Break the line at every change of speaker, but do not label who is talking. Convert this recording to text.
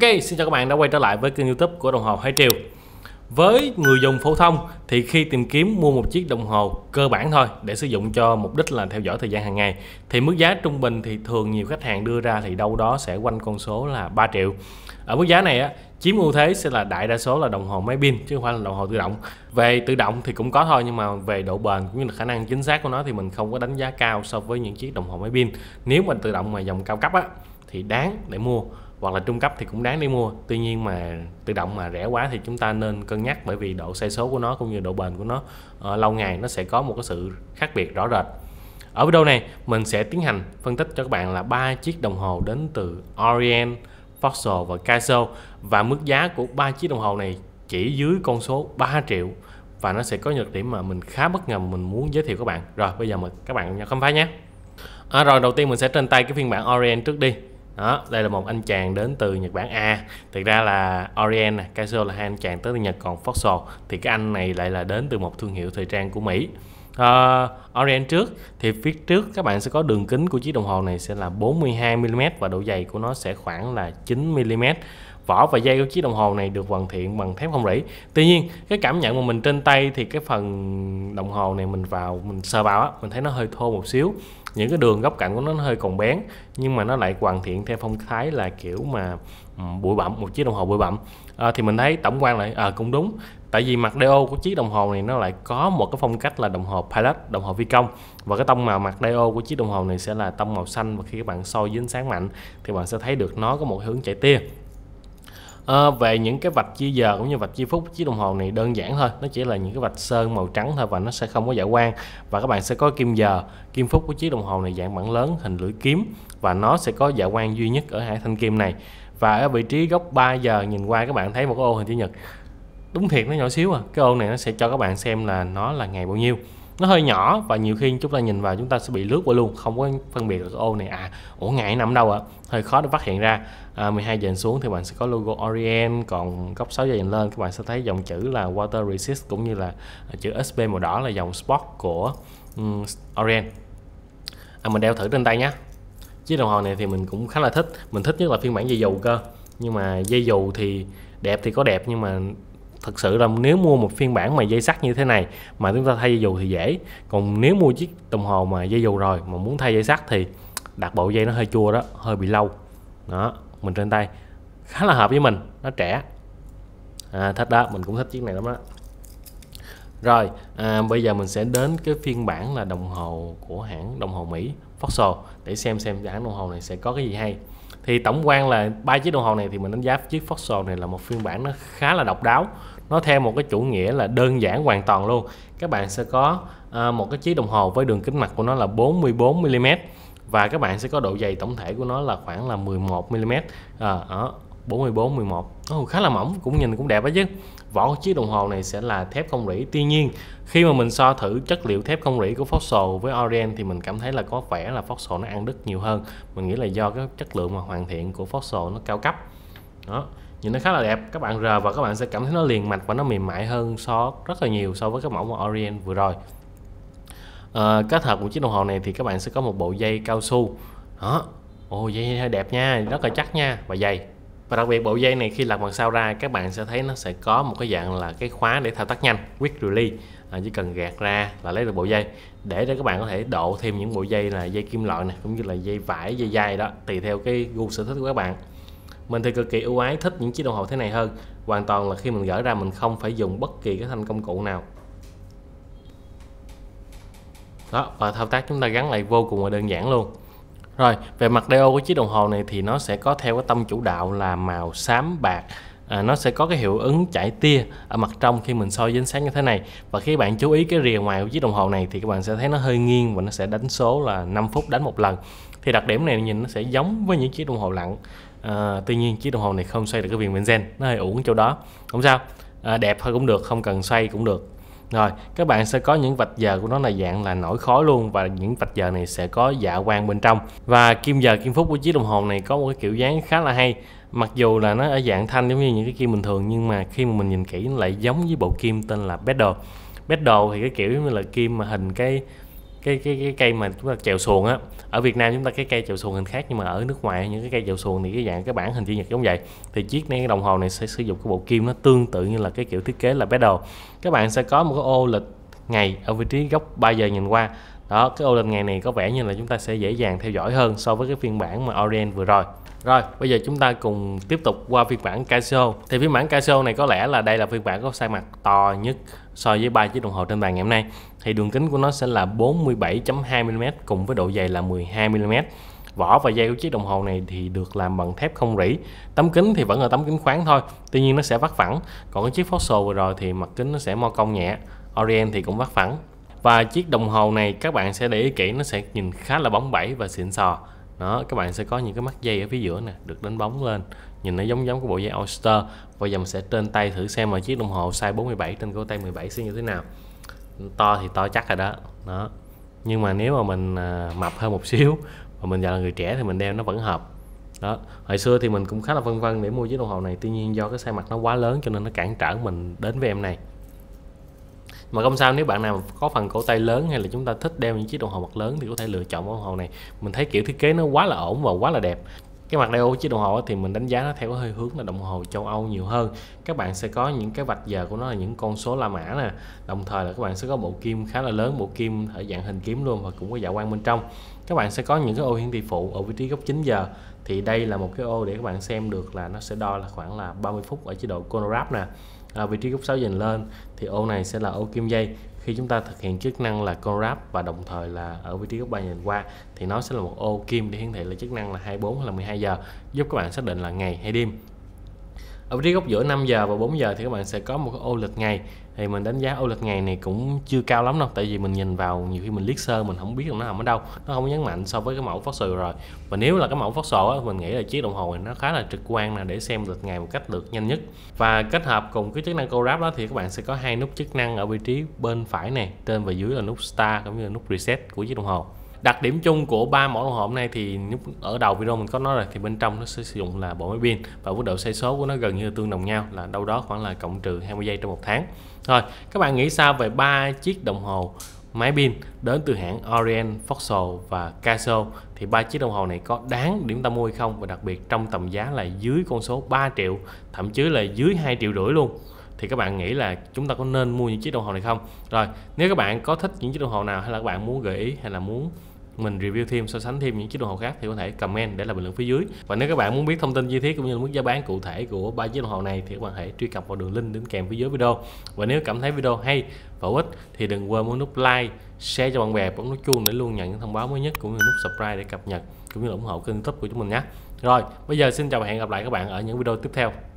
Ok, xin chào các bạn đã quay trở lại với kênh youtube của đồng hồ Hải Triều. Với người dùng phổ thông thì khi tìm kiếm mua một chiếc đồng hồ cơ bản thôi để sử dụng cho mục đích là theo dõi thời gian hàng ngày thì mức giá trung bình thì thường nhiều khách hàng đưa ra thì đâu đó sẽ quanh con số là 3 triệu Ở mức giá này á, chiếm ưu thế sẽ là đại đa số là đồng hồ máy pin chứ không phải là đồng hồ tự động về tự động thì cũng có thôi nhưng mà về độ bền cũng như là khả năng chính xác của nó thì mình không có đánh giá cao so với những chiếc đồng hồ máy pin nếu mà tự động mà dòng cao cấp á thì đáng để mua hoặc là trung cấp thì cũng đáng để mua tuy nhiên mà tự động mà rẻ quá thì chúng ta nên cân nhắc bởi vì độ sai số của nó cũng như độ bền của nó uh, lâu ngày nó sẽ có một cái sự khác biệt rõ rệt ở video này mình sẽ tiến hành phân tích cho các bạn là ba chiếc đồng hồ đến từ Orient, Fossil và Casio và mức giá của ba chiếc đồng hồ này chỉ dưới con số 3 triệu và nó sẽ có nhược điểm mà mình khá bất ngờ mình muốn giới thiệu các bạn rồi bây giờ mời các bạn khám phá nhé à, rồi đầu tiên mình sẽ trên tay cái phiên bản Orient trước đi đó đây là một anh chàng đến từ Nhật Bản A thực ra là Orient nè Casio là hai anh chàng tới từ Nhật còn Fossil thì cái anh này lại là đến từ một thương hiệu thời trang của Mỹ uh, ờ, orient trước thì phía trước các bạn sẽ có đường kính của chiếc đồng hồ này sẽ là 42 mm và độ dày của nó sẽ khoảng là 9 mm vỏ và dây của chiếc đồng hồ này được hoàn thiện bằng thép không rỉ tuy nhiên cái cảm nhận mà mình trên tay thì cái phần đồng hồ này mình vào mình sờ vào á mình thấy nó hơi thô một xíu những cái đường góc cạnh của nó hơi còn bén nhưng mà nó lại hoàn thiện theo phong thái là kiểu mà bụi bặm một chiếc đồng hồ bụi bặm à, thì mình thấy tổng quan lại à, cũng đúng tại vì mặt đeo của chiếc đồng hồ này nó lại có một cái phong cách là đồng hồ pilot đồng hồ vi công và cái tông màu mặt đeo của chiếc đồng hồ này sẽ là tông màu xanh và khi các bạn soi dưới ánh sáng mạnh thì bạn sẽ thấy được nó có một hướng chạy tia à, về những cái vạch chia giờ cũng như vạch chia phút chiếc đồng hồ này đơn giản thôi nó chỉ là những cái vạch sơn màu trắng thôi và nó sẽ không có dạ quang và các bạn sẽ có kim giờ kim phút của chiếc đồng hồ này dạng bản lớn hình lưỡi kiếm và nó sẽ có dạ quang duy nhất ở hai thanh kim này và ở vị trí góc 3 giờ nhìn qua các bạn thấy một cái ô hình chữ nhật đúng thiệt nó nhỏ xíu à cái ô này nó sẽ cho các bạn xem là nó là ngày bao nhiêu nó hơi nhỏ và nhiều khi chúng ta nhìn vào chúng ta sẽ bị lướt qua luôn không có phân biệt được cái ô này à ủa ngày nằm đâu ạ à? hơi khó để phát hiện ra à, 12 giờ xuống thì bạn sẽ có logo Orient còn góc 6 giờ lên các bạn sẽ thấy dòng chữ là water resist cũng như là chữ SB màu đỏ là dòng sport của um, Orient à, mình đeo thử trên tay nhé chiếc đồng hồ này thì mình cũng khá là thích mình thích nhất là phiên bản dây dù cơ nhưng mà dây dù thì đẹp thì có đẹp nhưng mà thật sự là nếu mua một phiên bản mà dây sắt như thế này mà chúng ta thay dây dù thì dễ còn nếu mua chiếc đồng hồ mà dây dù rồi mà muốn thay dây sắt thì đặt bộ dây nó hơi chua đó hơi bị lâu đó mình trên tay khá là hợp với mình nó trẻ à, thích đó mình cũng thích chiếc này lắm đó rồi à, bây giờ mình sẽ đến cái phiên bản là đồng hồ của hãng đồng hồ Mỹ Fossil để xem xem hãng đồng hồ này sẽ có cái gì hay thì tổng quan là ba chiếc đồng hồ này thì mình đánh giá chiếc fossil này là một phiên bản nó khá là độc đáo nó theo một cái chủ nghĩa là đơn giản hoàn toàn luôn các bạn sẽ có ờ, một cái chiếc đồng hồ với đường kính mặt của nó là 44 mm và các bạn sẽ có độ dày tổng thể của nó là khoảng là 11 mm à, ở 44 11 oh, khá là mỏng cũng nhìn cũng đẹp đó chứ vỏ của chiếc đồng hồ này sẽ là thép không rỉ tuy nhiên khi mà mình so thử chất liệu thép không rỉ của Fossil với Orient thì mình cảm thấy là có vẻ là Fossil nó ăn đứt nhiều hơn mình nghĩ là do cái chất lượng mà hoàn thiện của Fossil nó cao cấp đó nhìn nó khá là đẹp các bạn rờ và các bạn sẽ cảm thấy nó liền mạch và nó mềm mại hơn so rất là nhiều so với cái mẫu của Orient vừa rồi à, kết hợp của chiếc đồng hồ này thì các bạn sẽ có một bộ dây cao su đó ồ dây đẹp nha rất là chắc nha và dày và đặc biệt bộ dây này khi lật mặt sau ra các bạn sẽ thấy nó sẽ có một cái dạng là cái khóa để thao tác nhanh quick release à, chỉ cần gạt ra là lấy được bộ dây để cho các bạn có thể độ thêm những bộ dây là dây kim loại này cũng như là dây vải dây dai đó tùy theo cái gu sở thích của các bạn mình thì cực kỳ ưu ái thích những chiếc đồng hồ thế này hơn hoàn toàn là khi mình gỡ ra mình không phải dùng bất kỳ cái thanh công cụ nào đó và thao tác chúng ta gắn lại vô cùng là đơn giản luôn rồi, về mặt DO của chiếc đồng hồ này thì nó sẽ có theo cái tâm chủ đạo là màu xám bạc à, nó sẽ có cái hiệu ứng chảy tia ở mặt trong khi mình soi với ánh sáng như thế này và khi bạn chú ý cái rìa ngoài của chiếc đồng hồ này thì các bạn sẽ thấy nó hơi nghiêng và nó sẽ đánh số là 5 phút đánh một lần thì đặc điểm này nhìn nó sẽ giống với những chiếc đồng hồ lặn à, tuy nhiên chiếc đồng hồ này không xoay được cái viền benzene nó hơi uổng chỗ đó không sao à, đẹp thôi cũng được không cần xoay cũng được rồi các bạn sẽ có những vạch giờ của nó là dạng là nổi khói luôn và những vạch giờ này sẽ có dạ quang bên trong và kim giờ kim phút của chiếc đồng hồ này có một cái kiểu dáng khá là hay mặc dù là nó ở dạng thanh giống như những cái kim bình thường nhưng mà khi mà mình nhìn kỹ nó lại giống với bộ kim tên là Beddle Beddle thì cái kiểu như là kim mà hình cái cái cái cái cây mà chúng ta chèo xuồng á ở Việt Nam chúng ta cái cây chèo xuồng hình khác nhưng mà ở nước ngoài những cái cây chèo xuồng thì cái dạng cái bản hình chữ nhật giống vậy thì chiếc này cái đồng hồ này sẽ sử dụng cái bộ kim nó tương tự như là cái kiểu thiết kế là bé đầu các bạn sẽ có một cái ô lịch ngày ở vị trí góc 3 giờ nhìn qua đó cái ô lịch ngày này có vẻ như là chúng ta sẽ dễ dàng theo dõi hơn so với cái phiên bản mà Orient vừa rồi rồi, bây giờ chúng ta cùng tiếp tục qua phiên bản Casio. Thì phiên bản Casio này có lẽ là đây là phiên bản có sai mặt to nhất so với ba chiếc đồng hồ trên bàn ngày hôm nay. Thì đường kính của nó sẽ là 47.2 mm cùng với độ dày là 12 mm. Vỏ và dây của chiếc đồng hồ này thì được làm bằng thép không rỉ. Tấm kính thì vẫn là tấm kính khoáng thôi, tuy nhiên nó sẽ vắt phẳng. Còn cái chiếc Fossil vừa rồi thì mặt kính nó sẽ mo cong nhẹ. Orient thì cũng vắt phẳng. Và chiếc đồng hồ này các bạn sẽ để ý kỹ nó sẽ nhìn khá là bóng bẩy và xịn sò đó các bạn sẽ có những cái mắt dây ở phía giữa nè được đánh bóng lên nhìn nó giống giống của bộ dây Oyster và giờ mình sẽ trên tay thử xem mà chiếc đồng hồ size 47 trên cổ tay 17 sẽ như thế nào to thì to chắc rồi đó đó nhưng mà nếu mà mình à, mập hơn một xíu và mình giờ là người trẻ thì mình đeo nó vẫn hợp đó hồi xưa thì mình cũng khá là vân vân để mua chiếc đồng hồ này tuy nhiên do cái size mặt nó quá lớn cho nên nó cản trở mình đến với em này mà không sao nếu bạn nào có phần cổ tay lớn hay là chúng ta thích đeo những chiếc đồng hồ mặt lớn thì có thể lựa chọn đồng hồ này mình thấy kiểu thiết kế nó quá là ổn và quá là đẹp cái mặt đeo của chiếc đồng hồ thì mình đánh giá nó theo cái hơi hướng là đồng hồ châu Âu nhiều hơn các bạn sẽ có những cái vạch giờ của nó là những con số la mã nè đồng thời là các bạn sẽ có bộ kim khá là lớn bộ kim ở dạng hình kiếm luôn và cũng có dạ quang bên trong các bạn sẽ có những cái ô hiển thị phụ ở vị trí góc 9 giờ thì đây là một cái ô để các bạn xem được là nó sẽ đo là khoảng là 30 phút ở chế độ Chronograph nè à, vị trí góc 6 dành lên thì ô này sẽ là ô kim dây khi chúng ta thực hiện chức năng là con wrap và đồng thời là ở vị trí góc 3 nhìn qua thì nó sẽ là một ô kim để hiển thị là chức năng là 24 hay là 12 giờ giúp các bạn xác định là ngày hay đêm ở phía góc giữa 5 giờ và 4 giờ thì các bạn sẽ có một cái ô lịch ngày thì mình đánh giá ô lịch ngày này cũng chưa cao lắm đâu tại vì mình nhìn vào nhiều khi mình liếc sơ mình không biết là nó nằm ở đâu nó không nhấn mạnh so với cái mẫu phát Fossil rồi và nếu là cái mẫu Fossil á mình nghĩ là chiếc đồng hồ này nó khá là trực quan là để xem lịch ngày một cách được nhanh nhất và kết hợp cùng cái chức năng Corap đó thì các bạn sẽ có hai nút chức năng ở vị trí bên phải này trên và dưới là nút star cũng như là nút reset của chiếc đồng hồ đặc điểm chung của ba mẫu đồng hồ hôm nay thì ở đầu video mình có nói rồi thì bên trong nó sẽ sử dụng là bộ máy pin và mức độ sai số của nó gần như tương đồng nhau là đâu đó khoảng là cộng trừ 20 giây trong một tháng rồi các bạn nghĩ sao về ba chiếc đồng hồ máy pin đến từ hãng Orient, Foxel và Casio thì ba chiếc đồng hồ này có đáng điểm tâm mua hay không và đặc biệt trong tầm giá là dưới con số 3 triệu thậm chí là dưới 2 triệu rưỡi luôn thì các bạn nghĩ là chúng ta có nên mua những chiếc đồng hồ này không rồi nếu các bạn có thích những chiếc đồng hồ nào hay là các bạn muốn gợi ý hay là muốn mình review thêm so sánh thêm những chiếc đồng hồ khác thì có thể comment để lại bình luận phía dưới và nếu các bạn muốn biết thông tin chi tiết cũng như mức giá bán cụ thể của ba chiếc đồng hồ này thì các bạn hãy truy cập vào đường link đính kèm phía dưới video và nếu cảm thấy video hay và hữu ích thì đừng quên bấm nút like share cho bạn bè bấm nút chuông để luôn nhận những thông báo mới nhất cũng như nút subscribe để cập nhật cũng như là ủng hộ kênh youtube của chúng mình nhé rồi bây giờ xin chào và hẹn gặp lại các bạn ở những video tiếp theo